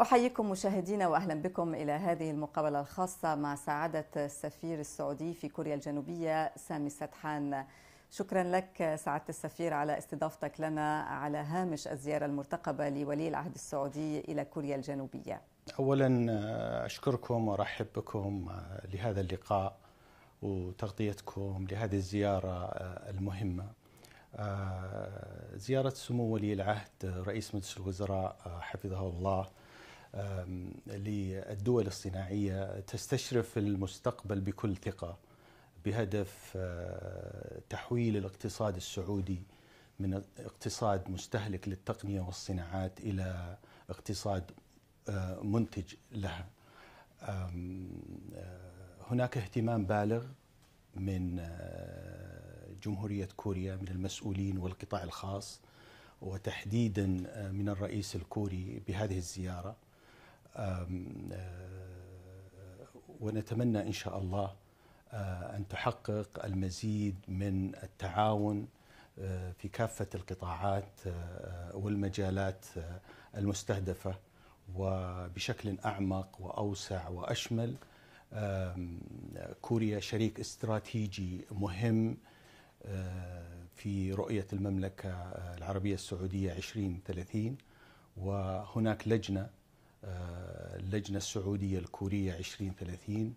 أحييكم مشاهدينا وأهلا بكم إلى هذه المقابلة الخاصة مع سعادة السفير السعودي في كوريا الجنوبية سامي سدحان شكرا لك سعادة السفير على استضافتك لنا على هامش الزيارة المرتقبة لولي العهد السعودي إلى كوريا الجنوبية أولا أشكركم وأرحب بكم لهذا اللقاء وتغطيتكم لهذه الزيارة المهمة آه، زيارة سمو ولي العهد رئيس مجلس الوزراء آه، حفظه الله للدول الصناعيه تستشرف المستقبل بكل ثقه بهدف آه، تحويل الاقتصاد السعودي من اقتصاد مستهلك للتقنيه والصناعات الى اقتصاد آه، منتج لها. آه، هناك اهتمام بالغ من جمهوريه كوريا من المسؤولين والقطاع الخاص وتحديدا من الرئيس الكوري بهذه الزياره آه، ونتمنى إن شاء الله آه، أن تحقق المزيد من التعاون آه، في كافة القطاعات والمجالات المستهدفة وبشكل أعمق وأوسع وأشمل كوريا شريك استراتيجي مهم في رؤية المملكة العربية السعودية 2030 وهناك لجنة اللجنة السعودية الكورية 2030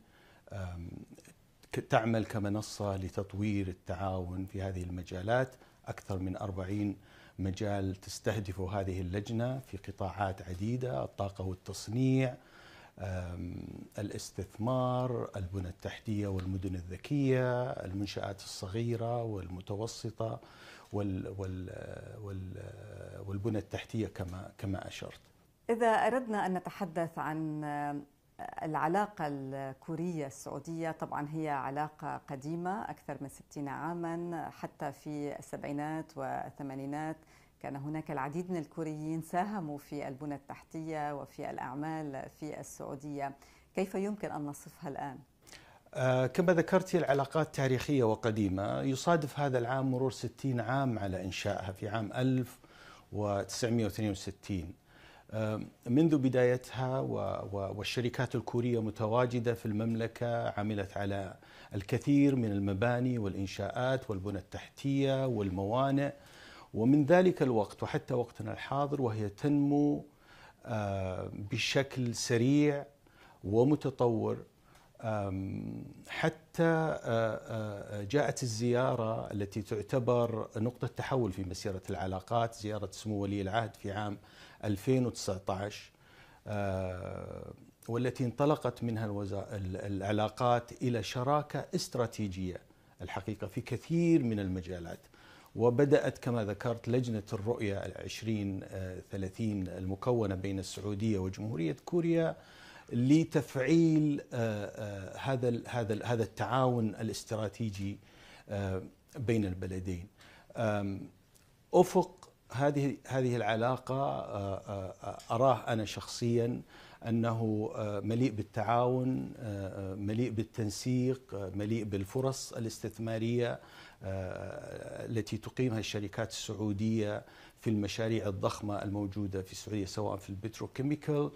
تعمل كمنصة لتطوير التعاون في هذه المجالات أكثر من 40 مجال تستهدف هذه اللجنة في قطاعات عديدة الطاقة والتصنيع الاستثمار البنى التحتية والمدن الذكية المنشآت الصغيرة والمتوسطة والبنى التحتية كما أشرت إذا أردنا أن نتحدث عن آه، العلاقة الكورية السعودية طبعا هي علاقة قديمة أكثر من ستين عاما حتى في السبعينات والثمانينات كان هناك العديد من الكوريين ساهموا في البنى التحتية وفي الأعمال في السعودية كيف يمكن أن نصفها الآن؟ آه، كما ذكرت العلاقات تاريخية وقديمة يصادف هذا العام مرور 60 عام على إنشائها في عام 1962 منذ بدايتها والشركات الكورية متواجدة في المملكة عملت على الكثير من المباني والإنشاءات والبنى التحتية والموانئ ومن ذلك الوقت وحتى وقتنا الحاضر وهي تنمو بشكل سريع ومتطور حتى جاءت الزيارة التي تعتبر نقطة تحول في مسيرة العلاقات زيارة سمو ولي العهد في عام 2019 والتي انطلقت منها العلاقات إلى شراكة استراتيجية الحقيقة في كثير من المجالات وبدأت كما ذكرت لجنة الرؤية 2030 المكونة بين السعودية وجمهورية كوريا لتفعيل آه، آه، هذا هذا هذا التعاون الاستراتيجي آه، بين البلدين افق هذه هذه العلاقه اراه انا شخصيا انه مليء بالتعاون مليء بالتنسيق مليء بالفرص الاستثماريه التي تقيمها الشركات السعوديه في المشاريع الضخمه الموجوده في السعوديه سواء في البتروكيميكال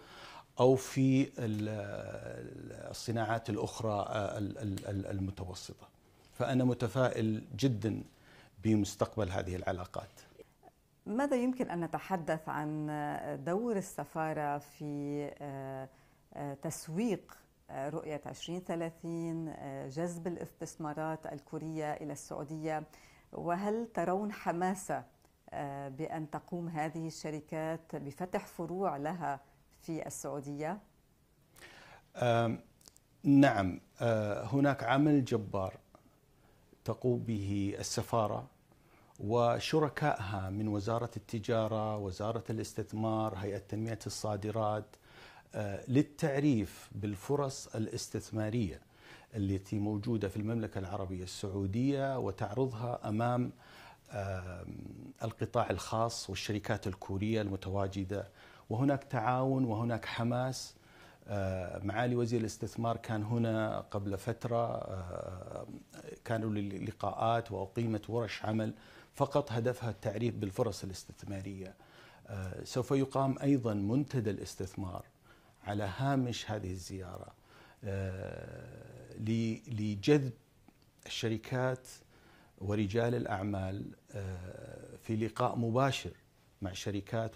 او في الصناعات الاخرى آه، المتوسطه فانا متفائل جدا بمستقبل هذه العلاقات ماذا يمكن ان نتحدث عن دور السفاره في آه، آه، تسويق رؤيه 2030 جذب الاستثمارات الكوريه الى السعوديه وهل ترون حماسه بان تقوم هذه الشركات بفتح فروع لها في السعودية؟ نعم أه، هناك عمل جبار تقوم به السفارة وشركائها من وزارة التجارة وزارة الاستثمار هيئة تنمية الصادرات أه، للتعريف بالفرص الاستثمارية التي موجودة في المملكة العربية السعودية وتعرضها أمام القطاع الخاص والشركات الكورية المتواجدة وهناك تعاون وهناك حماس آه، معالي وزير الاستثمار كان هنا قبل فترة آه، كانوا للقاءات وأقيمت ورش عمل فقط هدفها التعريف بالفرص الاستثمارية آه، سوف يقام أيضا منتدى الاستثمار على هامش هذه الزيارة لجذب الشركات ورجال الأعمال في لقاء مباشر مع شركات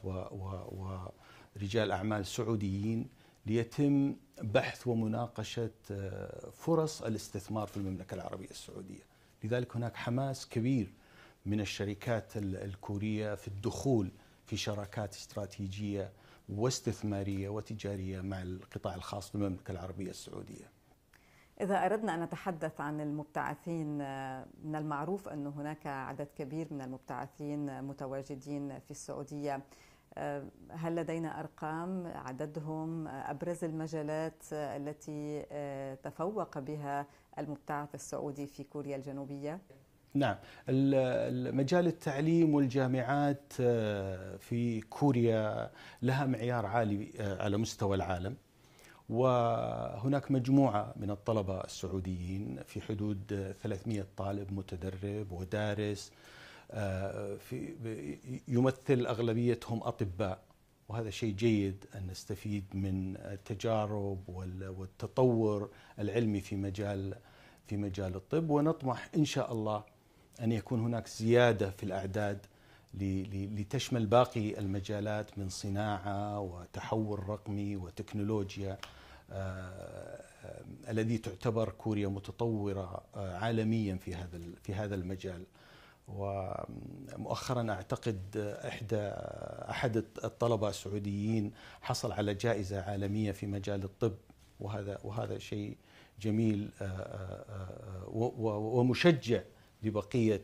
ورجال أعمال سعوديين ليتم بحث ومناقشة آه، فرص الاستثمار في المملكة العربية السعودية لذلك هناك حماس كبير من الشركات الكورية في الدخول في شراكات استراتيجية واستثمارية وتجارية مع القطاع الخاص بالمملكة العربية السعودية إذا أردنا أن نتحدث عن المبتعثين آه، من المعروف أن هناك عدد كبير من المبتعثين متواجدين في السعودية آه، هل لدينا أرقام عددهم آه، أبرز المجالات التي تفوق بها المبتعث السعودي في كوريا الجنوبية؟ نعم مجال التعليم والجامعات في كوريا لها معيار عالي على مستوى العالم وهناك مجموعة من الطلبة السعوديين في حدود 300 طالب متدرب ودارس آه، في يمثل أغلبيتهم أطباء وهذا شيء جيد أن نستفيد من التجارب والتطور العلمي في مجال في مجال الطب ونطمح إن شاء الله أن يكون هناك زيادة في الأعداد لتشمل باقي المجالات من صناعه وتحول رقمي وتكنولوجيا آه، آه، الذي تعتبر كوريا متطوره آه، عالميا في هذا في هذا المجال ومؤخرا اعتقد احدى احد الطلبه السعوديين حصل على جائزه عالميه في مجال الطب وهذا وهذا شيء جميل ومشجع لبقيه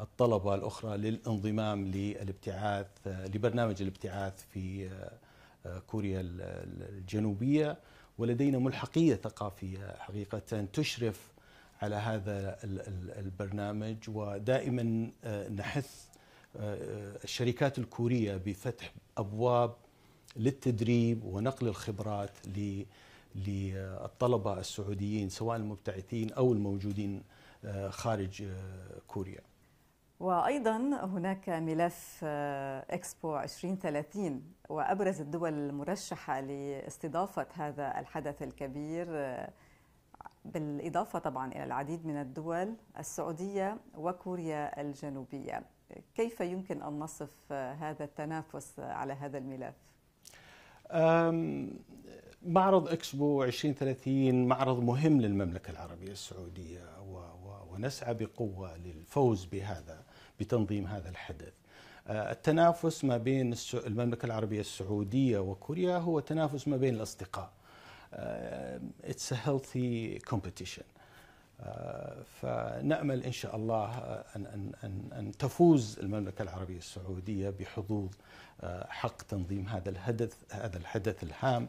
الطلبة الأخرى للانضمام للابتعاث لبرنامج الابتعاث في آه، كوريا الجنوبية ولدينا ملحقية ثقافية حقيقة تشرف على هذا البرنامج ودائما آه، نحث آه، الشركات الكورية بفتح أبواب للتدريب ونقل الخبرات للطلبة السعوديين سواء المبتعثين أو الموجودين خارج كوريا وأيضا هناك ملف آه، إكسبو 2030 وأبرز الدول المرشحة لاستضافة هذا الحدث الكبير آه، بالإضافة طبعا إلى العديد من الدول السعودية وكوريا الجنوبية كيف يمكن أن نصف آه، هذا التنافس على هذا الملف؟ معرض اكسبو 2030 معرض مهم للمملكه العربيه السعوديه ونسعى بقوه للفوز بهذا بتنظيم هذا الحدث آه، التنافس ما بين المملكة العربية السعودية وكوريا هو تنافس ما بين الأصدقاء آه، It's a healthy competition آه، فنأمل إن شاء الله أن, أن, أن, أن تفوز المملكة العربية السعودية بحظوظ حق تنظيم هذا الحدث هذا الحدث الهام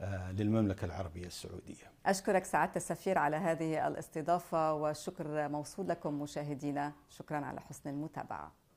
آه، للمملكة العربية السعودية أشكرك سعادة السفير على هذه الاستضافة والشكر موصول لكم مشاهدينا شكرا على حسن المتابعة